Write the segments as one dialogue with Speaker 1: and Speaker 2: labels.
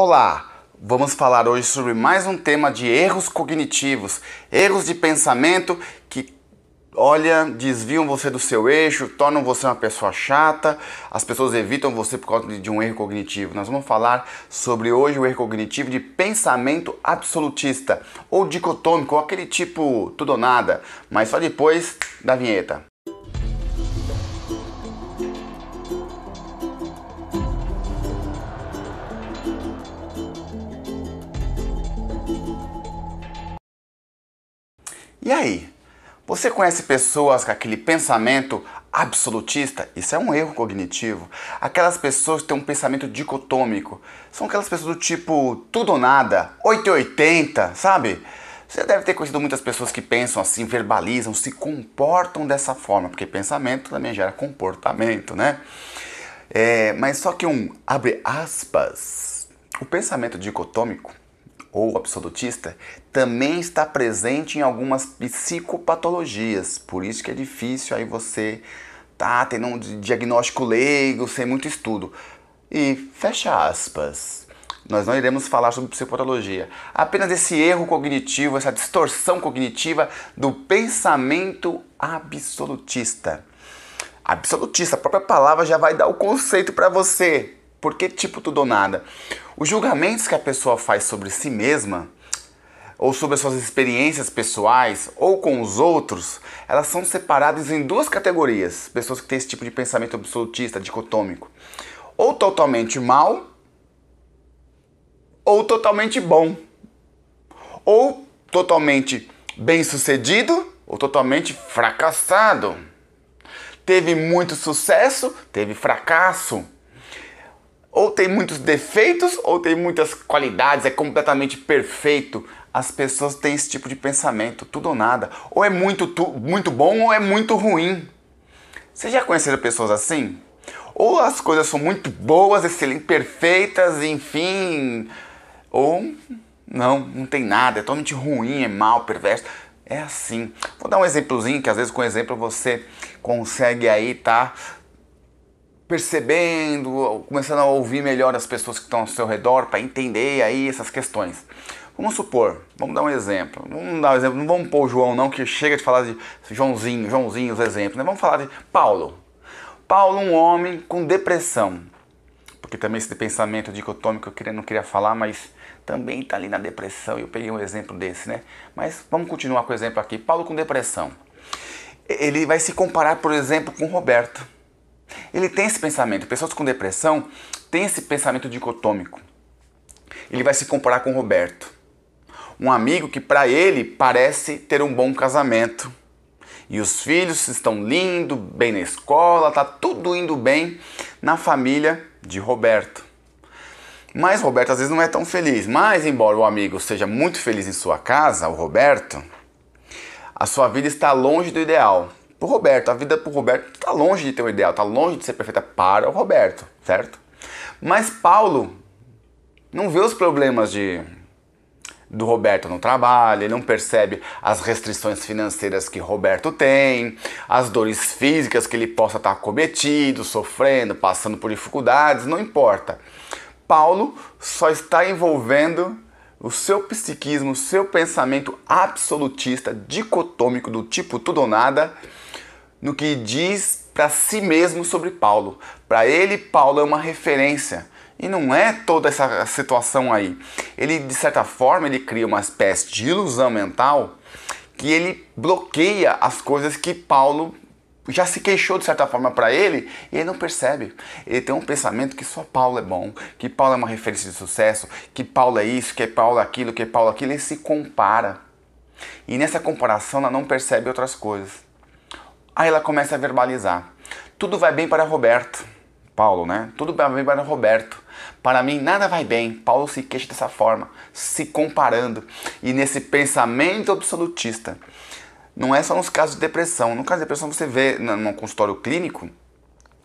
Speaker 1: Olá! Vamos falar hoje sobre mais um tema de erros cognitivos, erros de pensamento que, olha, desviam você do seu eixo, tornam você uma pessoa chata, as pessoas evitam você por causa de um erro cognitivo. Nós vamos falar sobre hoje o erro cognitivo de pensamento absolutista ou dicotômico, ou aquele tipo tudo ou nada, mas só depois da vinheta. E aí? Você conhece pessoas com aquele pensamento absolutista? Isso é um erro cognitivo. Aquelas pessoas que têm um pensamento dicotômico. São aquelas pessoas do tipo tudo ou nada, 880, sabe? Você deve ter conhecido muitas pessoas que pensam assim, verbalizam, se comportam dessa forma, porque pensamento também gera comportamento, né? É, mas só que um abre aspas, o pensamento dicotômico ou absolutista também está presente em algumas psicopatologias, por isso que é difícil aí você tá tendo um diagnóstico leigo, sem muito estudo. E fecha aspas. Nós não iremos falar sobre psicopatologia. Apenas esse erro cognitivo, essa distorção cognitiva do pensamento absolutista. Absolutista, a própria palavra já vai dar o conceito para você. Por que tipo tudo ou nada? Os julgamentos que a pessoa faz sobre si mesma, ou sobre as suas experiências pessoais, ou com os outros, elas são separadas em duas categorias. Pessoas que têm esse tipo de pensamento absolutista, dicotômico. Ou totalmente mal, ou totalmente bom. Ou totalmente bem-sucedido, ou totalmente fracassado. Teve muito sucesso, teve fracasso ou tem muitos defeitos ou tem muitas qualidades, é completamente perfeito. As pessoas têm esse tipo de pensamento, tudo ou nada. Ou é muito, tu, muito bom ou é muito ruim. Você já conheceram pessoas assim? Ou as coisas são muito boas, excelentes, perfeitas, enfim. Ou não, não tem nada, é totalmente ruim, é mal, perverso. É assim. Vou dar um exemplozinho que às vezes com exemplo você consegue aí, tá? percebendo, começando a ouvir melhor as pessoas que estão ao seu redor para entender aí essas questões. Vamos supor, vamos dar um exemplo. Vamos dar um exemplo, não vamos pôr o João não, que chega de falar de Joãozinho, Joãozinho, os exemplos, né? Vamos falar de Paulo. Paulo, um homem com depressão. Porque também esse pensamento dicotômico eu queria, não queria falar, mas também está ali na depressão. Eu peguei um exemplo desse, né? Mas vamos continuar com o exemplo aqui. Paulo com depressão. Ele vai se comparar, por exemplo, com Roberto ele tem esse pensamento. Pessoas com depressão têm esse pensamento dicotômico. Ele vai se comparar com Roberto, um amigo que para ele parece ter um bom casamento. E os filhos estão lindo, bem na escola, tá tudo indo bem na família de Roberto. Mas Roberto às vezes não é tão feliz. Mas embora o amigo seja muito feliz em sua casa, o Roberto, a sua vida está longe do ideal pro Roberto. A vida pro Roberto está longe de ter um ideal, está longe de ser perfeita para o Roberto, certo? Mas Paulo não vê os problemas de do Roberto no trabalho, ele não percebe as restrições financeiras que Roberto tem, as dores físicas que ele possa estar cometido, sofrendo, passando por dificuldades, não importa. Paulo só está envolvendo o seu psiquismo, o seu pensamento absolutista, dicotômico, do tipo tudo ou nada, no que diz para si mesmo sobre Paulo. Para ele, Paulo é uma referência. E não é toda essa situação aí. Ele, de certa forma, ele cria uma espécie de ilusão mental que ele bloqueia as coisas que Paulo já se queixou de certa forma para ele e ele não percebe. Ele tem um pensamento que só Paulo é bom, que Paulo é uma referência de sucesso, que Paulo é isso, que é Paulo aquilo, que é Paulo aquilo. Ele se compara. E nessa comparação ela não percebe outras coisas. Aí ela começa a verbalizar. Tudo vai bem para Roberto. Paulo, né? Tudo vai bem para Roberto. Para mim nada vai bem. Paulo se queixa dessa forma, se comparando. E nesse pensamento absolutista. Não é só nos casos de depressão. No caso de depressão você vê num consultório clínico,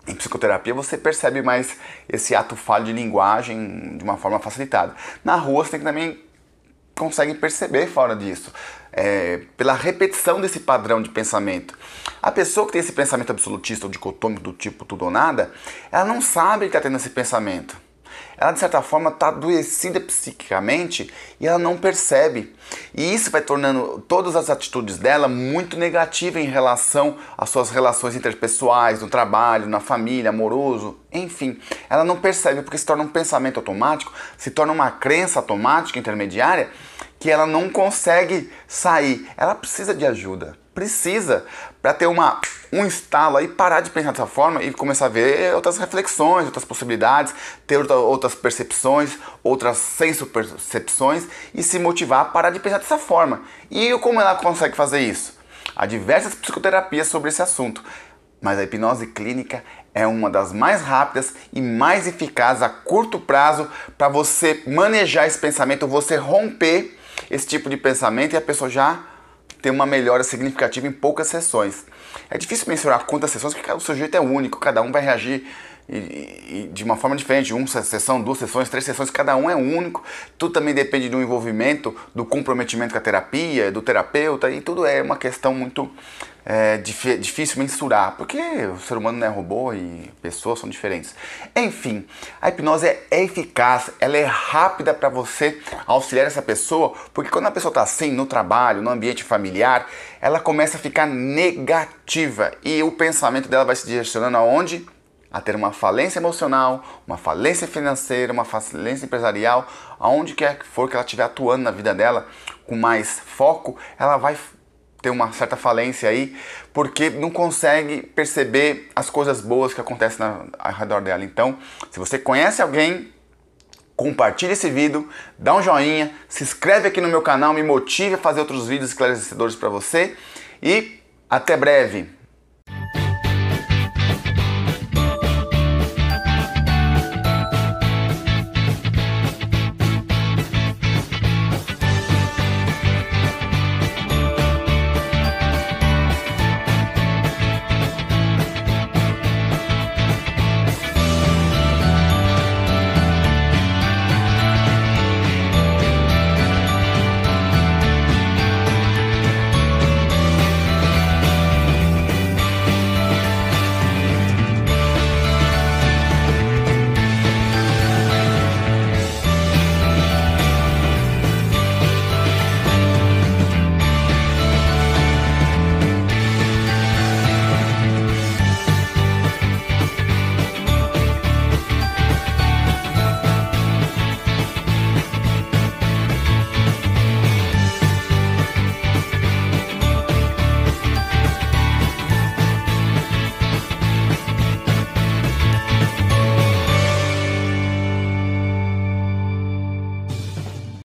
Speaker 1: em psicoterapia você percebe mais esse ato falho de linguagem de uma forma facilitada. Na rua você tem que também consegue perceber fora disso, é, pela repetição desse padrão de pensamento. A pessoa que tem esse pensamento absolutista ou dicotômico do tipo tudo ou nada, ela não sabe que está tendo esse pensamento ela de certa forma está adoecida psiquicamente e ela não percebe. E isso vai tornando todas as atitudes dela muito negativas em relação às suas relações interpessoais, no trabalho, na família, amoroso, enfim. Ela não percebe porque se torna um pensamento automático, se torna uma crença automática intermediária que ela não consegue sair. Ela precisa de ajuda, precisa para ter uma um estalo aí, parar de pensar dessa forma e começar a ver outras reflexões, outras possibilidades, ter outras percepções, outras senso percepções e se motivar a parar de pensar dessa forma. E como ela consegue fazer isso? Há diversas psicoterapias sobre esse assunto, mas a hipnose clínica é uma das mais rápidas e mais eficazes a curto prazo para você manejar esse pensamento, você romper esse tipo de pensamento e a pessoa já ter uma melhora significativa em poucas sessões. É difícil mencionar quantas sessões, porque o sujeito é único, cada um vai reagir e, e de uma forma diferente, uma sessão, duas sessões, três sessões, cada um é único. Tudo também depende do envolvimento, do comprometimento com a terapia, do terapeuta, e tudo é uma questão muito é, dif difícil mensurar, porque o ser humano não é robô e pessoas são diferentes. Enfim, a hipnose é eficaz, ela é rápida para você auxiliar essa pessoa, porque quando a pessoa está assim no trabalho, no ambiente familiar, ela começa a ficar negativa e o pensamento dela vai se direcionando aonde? a ter uma falência emocional, uma falência financeira, uma falência empresarial, aonde quer que for que ela estiver atuando na vida dela, com mais foco, ela vai ter uma certa falência aí, porque não consegue perceber as coisas boas que acontecem na, ao redor dela. Então, se você conhece alguém, compartilhe esse vídeo, dá um joinha, se inscreve aqui no meu canal, me motive a fazer outros vídeos esclarecedores para você e até breve.